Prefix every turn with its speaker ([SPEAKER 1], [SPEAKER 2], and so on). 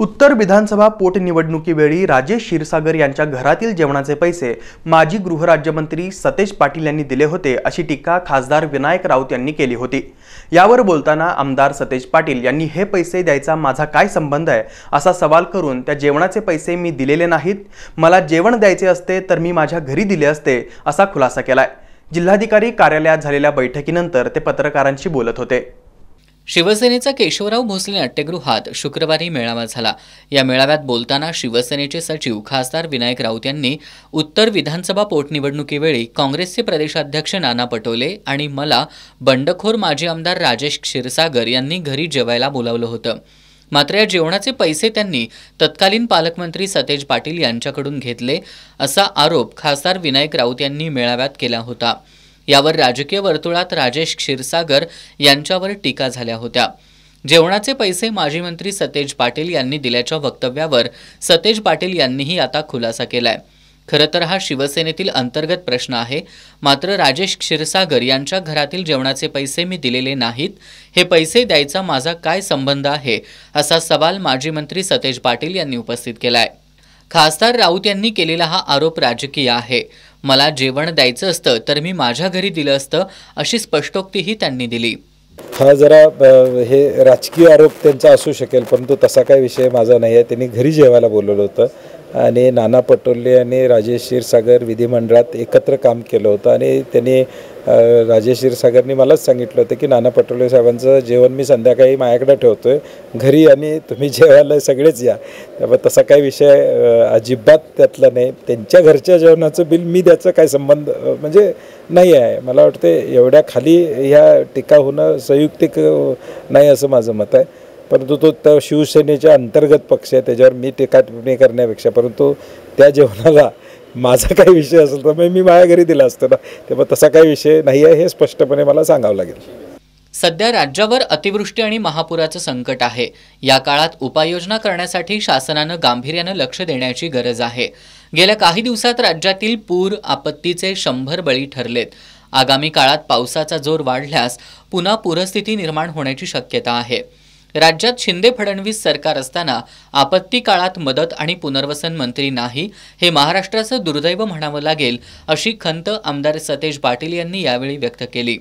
[SPEAKER 1] उत्तर विधानसभा पोटनिवडणुकीवेळी राजेश क्षीरसागर यांच्या घरातील जेवणाचे पैसे माजी गृहराज्यमंत्री सतेज पाटील यांनी दिले होते अशी टीका खासदार विनायक राऊत यांनी केली होती यावर बोलताना आमदार सतेज पाटील यांनी हे पैसे द्यायचा माझा काय संबंध आहे असा सवाल करून त्या जेवणाचे पैसे मी दिलेले नाहीत मला जेवण द्यायचे असते तर मी माझ्या घरी दिले असते असा खुलासा केलाय जिल्हाधिकारी कार्यालयात झालेल्या बैठकीनंतर ते पत्रकारांशी
[SPEAKER 2] बोलत होते शिवसेनेचा केशवराव भोसले नाट्यगृहात शुक्रवारी मेळावा झाला या मेळाव्यात बोलताना शिवसेनेचे सचिव खासदार विनायक राऊत यांनी उत्तर विधानसभा पोटनिवडणुकीवेळी काँग्रेसचे प्रदेशाध्यक्ष नाना पटोले आणि मला बंडखोर माजी आमदार राजेश क्षीरसागर यांनी घरी जेवायला बोलावलं होतं मात्र या जेवणाचे पैसे त्यांनी तत्कालीन पालकमंत्री सतेज पाटील यांच्याकडून घेतले असा आरोप खासदार विनायक राऊत यांनी मेळाव्यात केला होता यावर राजकीय वर्तुळात राजेश क्षीरसागर यांच्यावर टीका झाल्या होत्या जेवणाचे पैसे माजी मंत्री सतेज पाटील यांनी दिल्याच्या वक्तव्यावर सतेज पाटील यांनीही आता खुलासा केलाय खरं तर हा शिवसेनेतील अंतर्गत प्रश्न आहे मात्र राजेश क्षीरसागर यांच्या घरातील जेवणाचे पैसे मी दिलेले नाहीत हे पैसे द्यायचा माझा काय संबंध आहे असा सवाल माजी मंत्री सतेज पाटील यांनी उपस्थित केला आहे खासदार राऊत यांनी केलेला हा आरोप राजकीय आहे मला जेवण द्यायचं असतं तर मी माझ्या घरी दिलं असतं अशी स्पष्टोक्तीही त्यांनी दिली
[SPEAKER 3] हा जरा हे राजकीय आरोप त्यांचा असू शकेल परंतु तसा काही विषय माझा नाही आहे त्यांनी घरी जेवायला बोलवलं होतं आणि नाना पटोले आणि राजेश क्षीरसागर विधिमंडळात एकत्र काम केलं होतं आणि त्यांनी राजेश क्षीरसागरनी मलाच सांगितलं होतं की नाना पटोले साहेबांचं जेवण मी संध्याकाळी माझ्याकडे ठेवतो आहे घरी आणि तुम्ही जेवायला सगळेच या त्यामुळे तसा काही विषय अजिबात त्यातला नाही त्यांच्या घरच्या जेवणाचं बिल मी द्यायचा काय संबंध म्हणजे नाही आहे मला वाटते एवढ्या खाली ह्या टीका होणं संयुक्तिक नाही असं माझं मत आहे परंतु तो त्या शिवसेनेच्या अंतर्गत पक्ष आहे त्याच्यावर मी टीका टिप्पणी करण्यापेक्षा परंतु त्या जेवणाला माझा काही विषय असेल तर मी माझ्या घरी दिला असतो ना तेव्हा तसा काही विषय नाही आहे हे स्पष्टपणे मला सांगावं लागेल
[SPEAKER 2] सध्या राज्यावर अतिवृष्टी आणि महापुराचं संकट आहे या काळात उपाययोजना करण्यासाठी शासनानं गांभीर्यानं लक्ष देण्याची गरज आहे गेल्या काही दिवसात राज्यातील पूर आपत्तीचे शंभर बळी ठरलेत आगामी काळात पावसाचा जोर वाढल्यास पुन्हा पूरस्थिती निर्माण होण्याची शक्यता आहे राज्यात शिंदे फडणवीस सरकार असताना आपत्ती काळात मदत आणि पुनर्वसन मंत्री नाही हे महाराष्ट्राचं दुर्दैव म्हणावं लागेल अशी खंत आमदार सतेज पाटील यांनी यावेळी व्यक्त केली